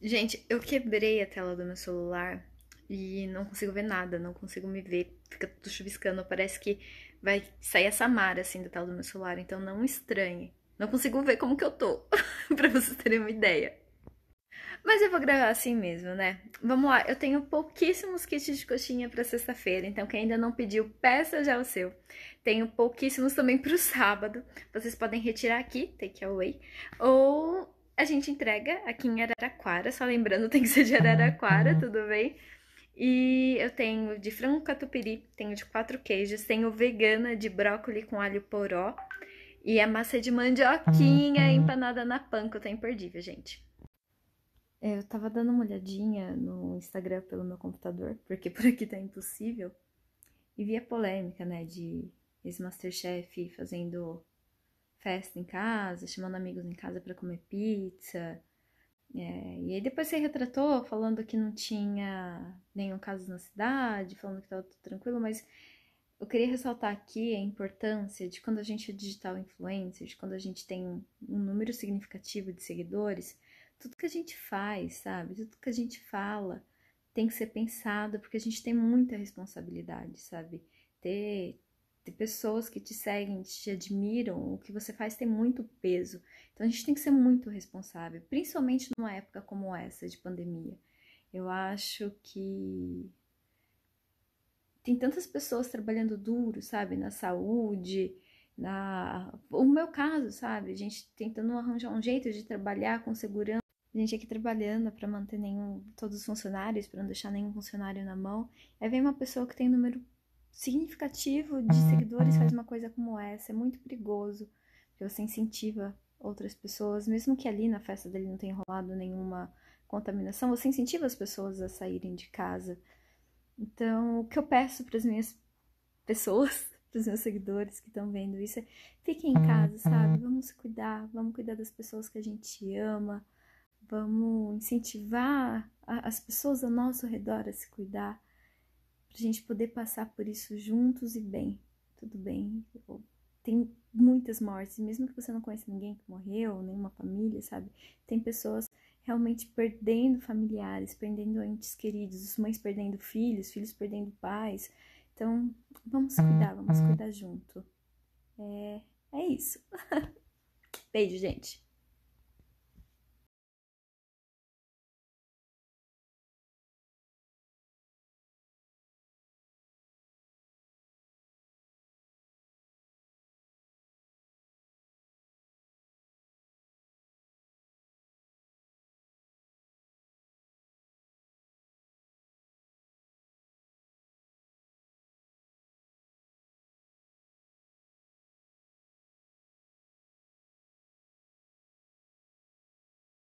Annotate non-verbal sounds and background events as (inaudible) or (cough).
Gente, eu quebrei a tela do meu celular e não consigo ver nada, não consigo me ver, fica tudo chuviscando, parece que vai sair a mara assim da tela do meu celular, então não estranhe. Não consigo ver como que eu tô, (laughs) pra vocês terem uma ideia. Mas eu vou gravar assim mesmo, né? Vamos lá, eu tenho pouquíssimos kits de coxinha para sexta-feira, então quem ainda não pediu, peça já o seu. Tenho pouquíssimos também para o sábado. Vocês podem retirar aqui, take away, ou gente entrega aqui em Araraquara, só lembrando, (laughs) tem que ser de Araraquara, uhum. tudo bem? E eu tenho de frango catupiry, tenho de quatro queijos, tenho vegana de brócolis com alho poró e a massa de mandioquinha uhum. empanada na panca, tá imperdível, gente. É, eu tava dando uma olhadinha no Instagram pelo meu computador, porque (laughs) por aqui tá impossível, e vi a polêmica, né, de ex-masterchef fazendo festa em casa, chamando amigos em casa para comer pizza. É, e aí depois você retratou, falando que não tinha nenhum caso na cidade, falando que estava tudo tranquilo, mas eu queria ressaltar aqui a importância de quando a gente é digital influencer, de quando a gente tem um número significativo de seguidores, tudo que a gente faz, sabe? Tudo que a gente fala tem que ser pensado, porque a gente tem muita responsabilidade, sabe? Ter de pessoas que te seguem, te admiram, o que você faz tem muito peso. Então a gente tem que ser muito responsável, principalmente numa época como essa de pandemia. Eu acho que tem tantas pessoas trabalhando duro, sabe, na saúde, na o meu caso, sabe, a gente tentando arranjar um jeito de trabalhar com segurança a gente aqui trabalhando para manter nenhum, todos os funcionários, para não deixar nenhum funcionário na mão. Aí vem uma pessoa que tem número significativo de uhum, seguidores uhum. faz uma coisa como essa. É muito perigoso, porque você incentiva outras pessoas, mesmo que ali na festa dele não tenha rolado nenhuma contaminação, você incentiva as pessoas a saírem de casa. Então, o que eu peço para as minhas pessoas, (laughs) para os meus seguidores que estão vendo isso, é fiquem em uhum, casa, sabe? Vamos se cuidar, vamos cuidar das pessoas que a gente ama, vamos incentivar a, as pessoas ao nosso redor a se cuidar gente poder passar por isso juntos e bem. Tudo bem, tem muitas mortes, mesmo que você não conheça ninguém que morreu, nenhuma família, sabe? Tem pessoas realmente perdendo familiares, perdendo entes queridos, mães perdendo filhos, filhos perdendo pais. Então, vamos cuidar, vamos uhum. cuidar junto. É, é isso. (laughs) Beijo, gente.